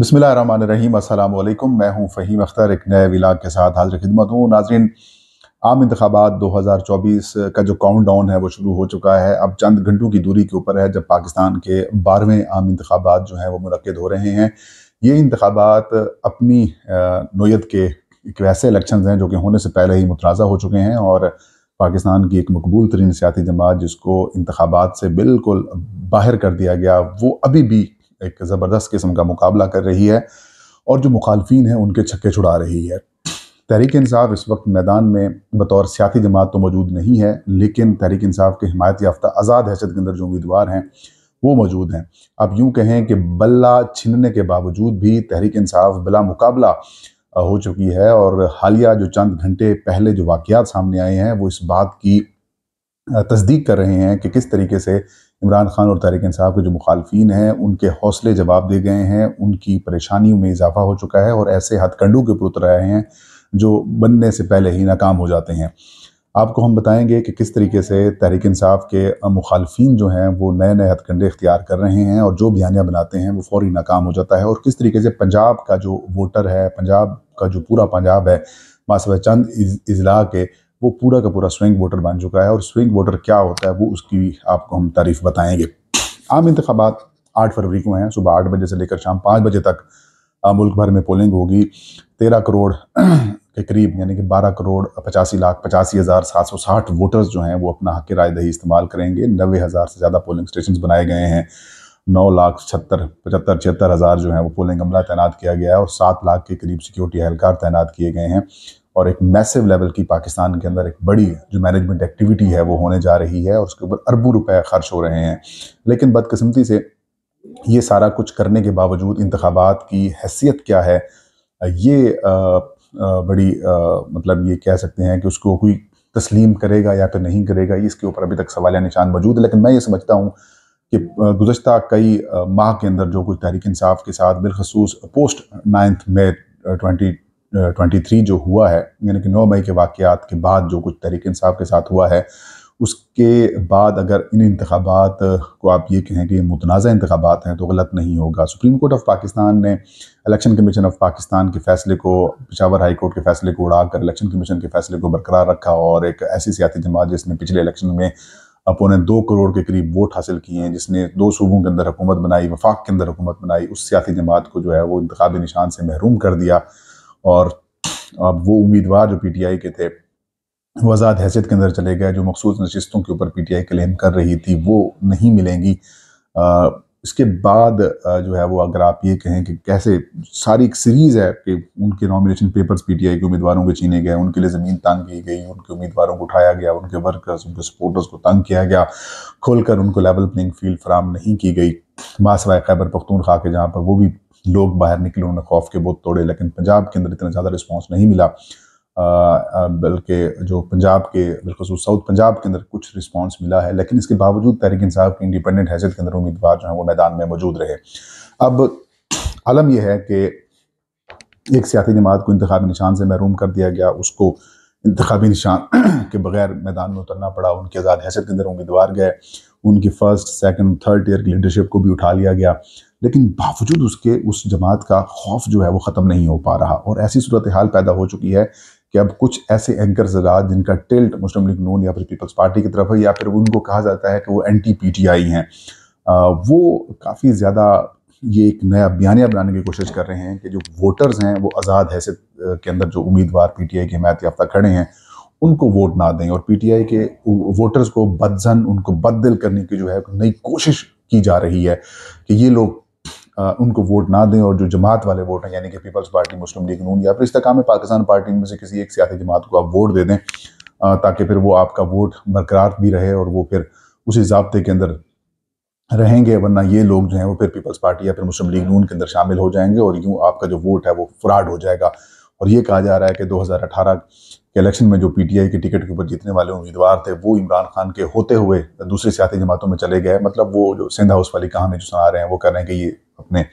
बसमिलीम अल्लाम मैं हूं फ़हीम अख्तर एक नए विलाग के साथ हाजिर खिदमत हूँ नाजरीन आम इंतबात 2024 का जो काउंट डाउन है वो शुरू हो चुका है अब चंद घंटों की दूरी के ऊपर है जब पाकिस्तान के बारहवें आम इंतबात जो हैं वो मनद हो रहे हैं ये इंतबात अपनी नोयत के एक वैसे इलेक्शन हैं जो कि होने से पहले ही मुतनाज़ा हो चुके हैं और पाकिस्तान की एक मकबूल तरीन सियाती जमात जिसको इंतबात से बिल्कुल बाहर कर दिया गया वो अभी भी एक ज़बरदस्त किस्म का मुकाबला कर रही है और जो मुखालफी हैं उनके छक्के छुड़ा रही है तहरीक इंसाफ इस वक्त मैदान में बतौर सियासी जमात तो मौजूद नहीं है लेकिन तहरीक इंसाफ के हमायत याफ्ता आज़ाद हैसियत के अंदर जो उम्मीदवार हैं वो मौजूद हैं आप यूँ कहें कि बल्ला छिनने के बावजूद भी तहरीक इंसाफ बिला मुकाबला हो चुकी है और हालिया जो चंद घंटे पहले जो वाक़ सामने आए हैं वो इस बात की तस्दीक कर रहे हैं कि किस तरीके से इमरान खान और तारिक इंसाफ के जो मुखालफी हैं उनके हौसले जवाब दे गए हैं उनकी परेशानियों में इजाफा हो चुका है और ऐसे हथकंडों के ऊपर उतर हैं जो बनने से पहले ही नाकाम हो जाते हैं आपको हम बताएंगे कि किस तरीके से तहरीक इंसाफ के मुखालफी जो हैं वो नए नए हथकंडे इख्तियार कर रहे हैं और जो बयानियाँ बनाते हैं वो फौरी नाकाम हो जाता है और किस तरीके से पंजाब का जो वोटर है पंजाब का जो पूरा पंजाब है मासवा चंद अजला के वो पूरा का पूरा स्विंग वोटर बन चुका है और स्विंग वोटर क्या होता है वो उसकी आपको हम तारीफ बताएंगे आम इंतबात आठ फरवरी को हैं सुबह आठ बजे से लेकर शाम पाँच बजे तक मुल्क भर में पोलिंग होगी तेरह करोड़ के करीब यानी कि बारह करोड़ पचासी लाख पचासी हज़ार सात सौ साठ वोटर्स जो हैं वो अपना हक रायदही इस्तेमाल करेंगे नबे हज़ार से ज़्यादा पोलिंग स्टेशन बनाए गए हैं नौ लाख छहत्तर पचहत्तर छिहत्तर हज़ार जो है वो पोलिंग अमला तैनात किया गया है और सात लाख के करीब सिक्योरिटी एहलकार तैनात किए गए हैं और एक मैसिव लेवल की पाकिस्तान के अंदर एक बड़ी जो मैनेजमेंट एक्टिविटी है वो होने जा रही है और उसके ऊपर अरबों रुपए खर्च हो रहे हैं लेकिन बदकस्मती से ये सारा कुछ करने के बावजूद इंतबात की हैसियत क्या है ये आ, आ, बड़ी आ, मतलब ये कह सकते हैं कि उसको कोई तस्लीम करेगा या फिर तो नहीं करेगा इसके ऊपर अभी तक सवाल या निशान मौजूद है लेकिन मैं ये समझता हूँ कि गुजशत कई माह के अंदर जो कुछ तहरीक इंसाफ के साथ बिलखसूस पोस्ट नाइन्थ मे ट्वेंटी 2023 जो हुआ है यानी कि 9 मई के वाक़ात के बाद जो कुछ तहरीक इंसाफ के साथ हुआ है उसके बाद अगर इन इंतबात को आप ये कहें कि मुतनाज़ इंतबात हैं तो गलत नहीं होगा सुप्रीम कोर्ट ऑफ पाकिस्तान ने इलेक्शन कमीशन ऑफ पाकिस्तान के फैसले को पिशावर हाई कोर्ट के फैसले को उड़ाकर इलेक्शन कमीशन के फैसले को बरकरार रखा और एक ऐसी सियासी जमात जिसने पिछले इलेक्शन में अपोने दो करोड़ के करीब वोट हासिल किए हैं जिसने दो सूबों के अंदर हुकूमत बनाई वफाक के अंदर हुकूमत बनाई उस सियासी जमात को जो है वो इंतबी निशान से महरूम कर दिया और अब वो उम्मीदवार जो पीटीआई के थे आज़ाद हैसियत के अंदर चले गए जो मखसूस नशस्तों के ऊपर पीटीआई क्लेम कर रही थी वो नहीं मिलेंगी आ, इसके बाद जो है वो अगर आप ये कहें कि कैसे सारी एक सीरीज़ है कि उनके नॉमिनेशन पेपर्स पीटीआई के उम्मीदवारों को छीने गए उनके लिए ज़मीन तंग की गई उनके उम्मीदवारों को उठाया गया उनके वर्कर्स उनके सपोर्टर्स को तंग किया गया खोलकर उनको लेवल प्लेइंग फील्ड फराम नहीं की गई बासवाए खैबर पख्तूनखा के जहाँ पर वो भी लोग बाहर निकले उन्होंने खौफ के बहुत तोड़े लेकिन पंजाब के अंदर इतना ज़्यादा रिस्पॉन्स नहीं मिला बल्कि जो पंजाब के बिलखसूस साउथ पंजाब के अंदर कुछ रिस्पांस मिला है लेकिन इसके बावजूद तहरीक इंसाफ की इंडिपेंडेंट हैसियत के अंदर उम्मीदवार जो है वो मैदान में मौजूद रहे अब आलम यह है कि एक सियासी जमात को इंतबी निशान से महरूम कर दिया गया उसको इंतबी निशान के बगैर मैदान में उतरना पड़ा उनकी आज़ाद हैसियत के अंदर उम्मीदवार गए उनकी फ़र्स्ट सेकेंड थर्ड ईयर की लीडरशिप को भी उठा लिया गया लेकिन बावजूद उसके उस जमात का खौफ जो है वो ख़त्म नहीं हो पा रहा और ऐसी सूरत हाल पैदा हो चुकी है कि अब कुछ ऐसे एंकर राज जिनका टिल्ट मुस्लिम लीग नून या फिर पीपल्स पार्टी की तरफ है या फिर उनको कहा जाता है कि वो एंटी आई हैं वो काफ़ी ज़्यादा ये एक नया बयानिया बनाने की कोशिश कर रहे हैं कि जो वोटर्स हैं वो आज़ाद हैसियत के अंदर जो उम्मीदवार पी आई के हमायत याफ्ता खड़े हैं उनको वोट ना दें और पी टी आई के वोटर्स को बदजन उनको बददिल करने की जो है नई कोशिश की जा रही है कि ये लोग उनको वोट ना दें और जो जमात वाले वोट हैं यानी कि पीपल्स पार्टी मुस्लिम लीग नून या फिर इस्तेकाम पाकिस्तान पार्टी में से किसी एक सियासी जमात को आप वोट दे दें ताकि फिर वो आपका वोट बरकरार भी रहे और वो फिर उसी जबते के अंदर रहेंगे वरना ये लोग जो हैं वो फिर पीपल्स पार्टी या फिर मुस्लिम लीग नून के अंदर शामिल हो जाएंगे और यूँ आपका जो वोट है वो फ्राड हो जाएगा और ये कहा जा रहा है कि 2018 के इलेक्शन में जो पीटीआई के टिकट के ऊपर जीतने वाले उम्मीदवार थे वो इमरान खान के होते हुए दूसरी सियासी जमातों में चले गए मतलब वो जो सिंध हाउस वाली कहानी जो सुना रहे हैं वो कह रहे हैं कि ये अपने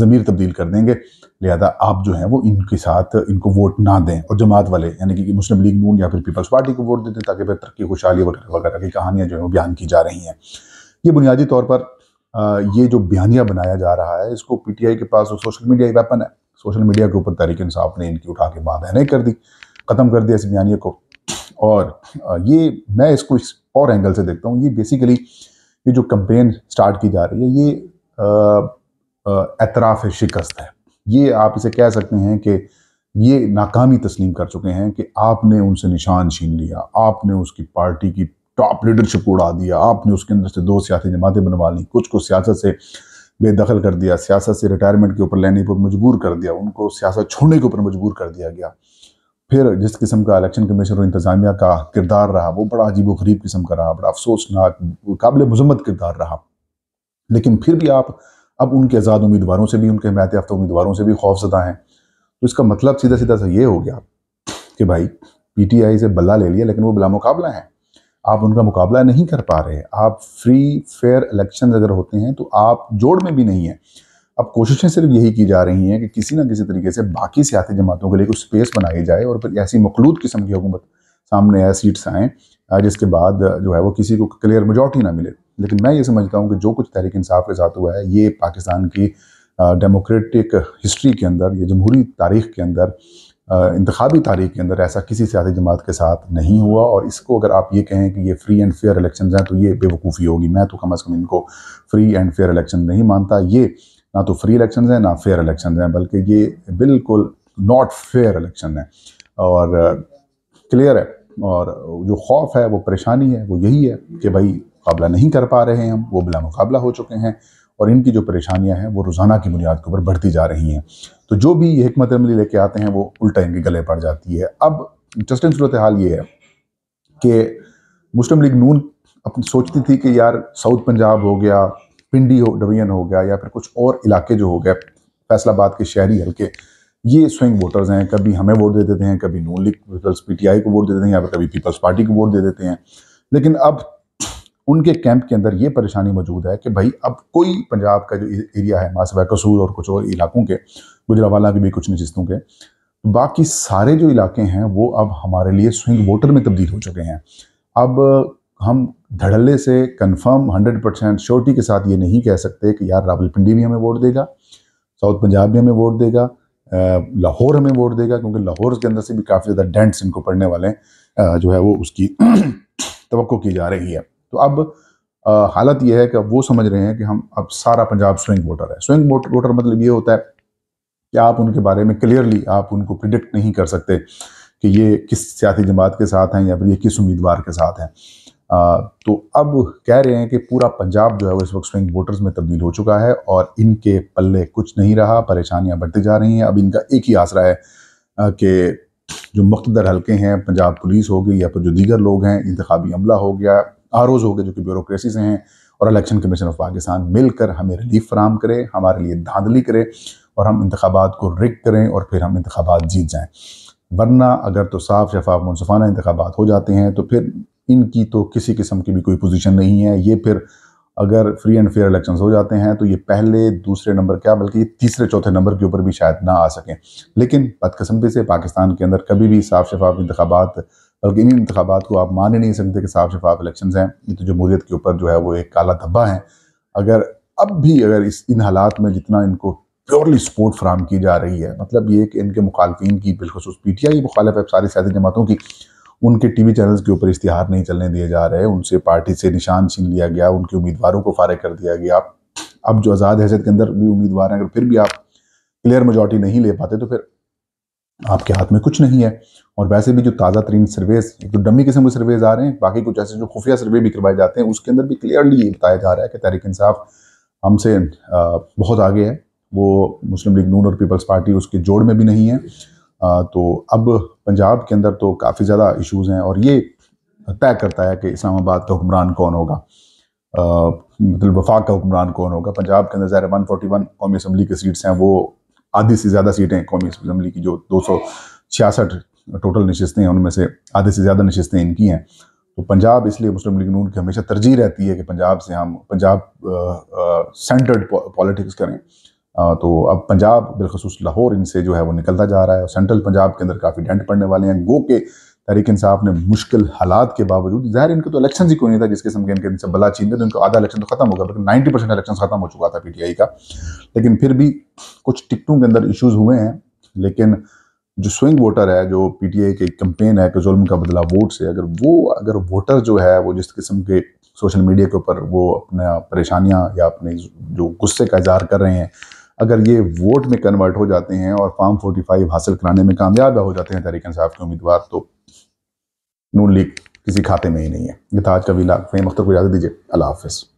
ज़मीर तब्दील कर देंगे लिहाजा आप जो हैं वो इनके साथ इनको वोट ना दें और जमात वाले यानी कि मुस्लिम लीग नून या फिर पीपल्स पार्टी को वोट देते ताकि फिर तरक्की खुशहाली वगैरह वगैरह की कहानियाँ जो हैं वो बयान की जा रही हैं ये बुनियादी तौर पर ये जो बयानिया बनाया जा रहा है इसको पीटीआई के पास सोशल मीडिया वेपन है सोशल मीडिया के ऊपर तहरीक इंसाफ ने इनकी उठा के है कर दी ख़त्म कर दिया इस बयानी को और ये मैं इसको इस और एंगल से देखता हूँ ये बेसिकली ये जो कंपेन स्टार्ट की जा रही है ये एतराफ़ शिकस्त है ये आप इसे कह सकते हैं कि ये नाकामी तस्लीम कर चुके हैं कि आपने उनसे निशान छीन लिया आपने उसकी पार्टी की टॉप लीडरशिप उड़ा दिया आपने उसके अंदर से दो सियासी जमातें बनवा ली कुछ को सियासत से बेदखल कर दिया सियासत से रिटायरमेंट के ऊपर लेने पर मजबूर कर दिया उनको सियासत छोड़ने के ऊपर मजबूर कर दिया गया फिर जिस किस्म का इलेक्शन कमीशन और इंतज़ामिया का किरदार रहा वो बड़ा अजीब व गरीब किस्म का रहा बड़ा अफसोसनाक काबिल मजम्मत किरदार रहा लेकिन फिर भी आप अब उनके आज़ाद उम्मीदवारों से भी उनके हमायत याफ्ता उम्मीदवारों से भी खौफजदा हैं तो इसका मतलब सीधा सीधा सा ये हो गया कि भाई पीटीआई से बल्ला ले लिया लेकिन वो बिला मुकाबला हैं आप उनका मुकाबला नहीं कर पा रहे आप फ्री फेयर इलेक्शन अगर होते हैं तो आप जोड़ में भी नहीं हैं अब कोशिशें सिर्फ यही की जा रही हैं कि किसी ना किसी तरीके से बाकी सियासी जमातों के लिए कुछ स्पेस बनाई जाए और फिर ऐसी मखलूत किस्म की हुकूमत सामने आए सीट्स आएँ जिसके बाद जो है वो किसी को क्लियर मेजॉरिटी ना मिले लेकिन मैं ये समझता हूँ कि जो कुछ तहरीक इंसाफ के साथ हुआ है ये पाकिस्तान की डेमोक्रेटिक हिस्ट्री के अंदर या जमहूरी तारीख के अंदर इंतबी तारीख के अंदर ऐसा किसी सियासी जमात के साथ नहीं हुआ और इसको अगर आप ये कहें कि ये फ्री एंड फेयर इलेक्शन हैं तो ये बेवकूफ़ी होगी मैं तो कम अज़ कम इनको फ्री एंड फेयर इलेक्शन नहीं मानता ये ना तो फ्री इलेक्शन हैं ना फेयर इलेक्शन हैं बल्कि ये बिल्कुल नॉट फेयर इलेक्शन है और क्लियर है और जो खौफ है वो परेशानी है वो यही है कि भाई मुकाबला नहीं कर पा रहे हैं हम वो बिला मुकाबला हो चुके हैं और इनकी जो परेशानियां हैं वो रोज़ाना की बुनियाद के ऊपर बढ़ती जा रही हैं तो जो भी ये हमत अमली लेके आते हैं वो उल्टा इनके गले पड़ जाती है अब इंटरेस्टिंग सूरत हाल ये है कि मुस्लिम लीग नून अपनी सोचती थी कि यार साउथ पंजाब हो गया पिंडी हो डवियन हो गया या फिर कुछ और इलाके जो हो गए फैसलाबाद के शहरी हल्के ये स्विंग वोटर्स हैं कभी हमें वोट दे देते हैं कभी नून लीग पीपल्स पीटीआई को वोट दे देते हैं या फिर कभी पीपल्स पार्टी को वोट दे देते हैं लेकिन अब उनके कैंप के अंदर ये परेशानी मौजूद है कि भाई अब कोई पंजाब का जो एरिया है मासबा कसूर और कुछ और इलाकों के गुजरावाला के भी कुछ नजस्तों के बाकी सारे जो इलाके हैं वो अब हमारे लिए स्विंग वोटर में तब्दील हो चुके हैं अब हम धड़ल्ले से कन्फर्म हंड्रेड परसेंट श्योरिटी के साथ ये नहीं कह सकते कि यार रावलपिंडी भी हमें वोट देगा साउथ पंजाब भी हमें वोट देगा लाहौर हमें वोट देगा क्योंकि लाहौर के अंदर से भी काफ़ी ज़्यादा डेंट्स इनको पड़ने वाले जो है वो उसकी तो की जा रही है तो अब आ, हालत यह है कि अब वो समझ रहे हैं कि हम अब सारा पंजाब स्विंग वोटर है स्विंग वोटर मतलब ये होता है कि आप उनके बारे में क्लियरली आप उनको प्रिडिक्ट नहीं कर सकते कि ये किस सियासी जमात के साथ हैं या फिर ये किस उम्मीदवार के साथ हैं आ, तो अब कह रहे हैं कि पूरा पंजाब जो है वो इस वक्त स्विंग वोटर्स में तब्दील हो चुका है और इनके पल्ले कुछ नहीं रहा परेशानियां बढ़ती जा रही हैं अब इनका एक ही आसरा है कि जो मुख्तर हल्के हैं पंजाब पुलिस हो गई या फिर जो दीगर लोग हैं इंतबी अमला हो गया आर ओज हो गए जो कि से हैं और इलेक्शन कमीशन ऑफ पाकिस्तान मिलकर हमें रिलीफ फराम करे हमारे लिए धांधली करे और हम इंतबात को रिक करें और फिर हम इंतबात जीत जाएँ वरना अगर तो साफ शफाफ मुनफाना इंतबात हो जाते हैं तो फिर इनकी तो किसी किस्म की भी कोई पोजिशन नहीं है ये फिर अगर फ्री एंड फेयर इलेक्शंस हो जाते हैं तो ये पहले दूसरे नंबर क्या बल्कि ये तीसरे चौथे नंबर के ऊपर भी शायद ना आ सकें लेकिन बदकस्मती से पाकिस्तान के अंदर कभी भी साफ शफाफ इंतबात बल्कि इन्हीं इंतबात को आप मान ही नहीं सकते कि साफ शफाफ इलेक्शन हैं ये तो जमहूरीत के ऊपर जो है वो एक काला धब्बा है अगर अब भी अगर इस इन हालात में जितना इनको प्योरली सपोर्ट फराम की जा रही है मतलब ये कि इनके मुखालफन की बिलखसूस पी टी आई मुखालफ है सारी सियासी जमातों की उनके टी वी चैनल्स के ऊपर इश्तिहार नहीं चलने दिए जा रहे उनसे पार्टी से निशान छीन लिया गया उनके उम्मीदवारों को फारग कर दिया गया अब जो आज़ाद हैसियत के अंदर भी उम्मीदवार हैं अगर फिर भी आप क्लियर मेजोरिटी नहीं ले पाते तो फिर आपके हाथ में कुछ नहीं है और वैसे भी जो ताज़ा तरीन सर्वेज एक तो डमी किस्म के सर्वेज आ रहे हैं बाकी कुछ ऐसे जो खुफिया सर्वे भी करवाए जाते हैं उसके अंदर भी क्लियरली बताया जा रहा है कि तहरीक इंसाफ हमसे बहुत आगे है वो मुस्लिम लीग नून और पीपल्स पार्टी उसके जोड़ में भी नहीं है तो अब पंजाब के अंदर तो काफ़ी ज़्यादा इशूज़ हैं और ये तय करता है कि इस्लामाबाद का हुक्मरान कौन होगा मतलब वफाक का हुक्मरान कौन होगा पंजाब के अंदर ज़ाहिर वन फोर्टी वन कौमी असम्बली की सीट्स हैं वो आधी से ज़्यादा सीटें कौमी असम्बली की जो दो सौ छियासठ टोटल नशस्तें हैं उनमें से आधे से ज़्यादा नशस्तें इनकी हैं तो पंजाब इसलिए मुस्लिम लीग नून की हमेशा तरजीह रहती है कि पंजाब से हम पंजाब सेंटर्ड पॉलिटिक्स करें आ, तो अब पंजाब बिलखसूस लाहौर इनसे जो है वो निकलता जा रहा है और सेंट्रल पंजाब के अंदर काफ़ी डेंट पड़ने वाले हैं गो के तहरीक इंसाफ ने मुश्किल हालात के बावजूद ज़ाहिर इनके तो इलेक्शन ही कोई नहीं था जिस किस्म के इनके इनसे बला चीन थे तो इनको आधा इलेक्शन तो खत्म हो गया लेकिन नाइन्टी परसेंट इलेक्शन खत्म हो चुका था पी टी आई का लेकिन फिर भी कुछ टिकटों के अंदर इशूज़ हुए हैं लेकिन जो स्विंग वोटर है जो पी टी आई की कंपेन है कि जुल्म का बदला वोट से अगर वो अगर वोटर जो है वो जिस किस्म के सोशल मीडिया के ऊपर वो अपना परेशानियाँ या अपने जो गुस्से का इजहार कर रहे हैं अगर ये वोट में कन्वर्ट हो जाते हैं और फार्म फाइव हासिल कराने में कामयाब हो जाते हैं तहरीक इंसाफ के उम्मीदवार तो नून लीग किसी खाते में ही नहीं है ये था आज का वीला फेम अख्तर को इजाज़त दीजिए अल्लाह हाफिज़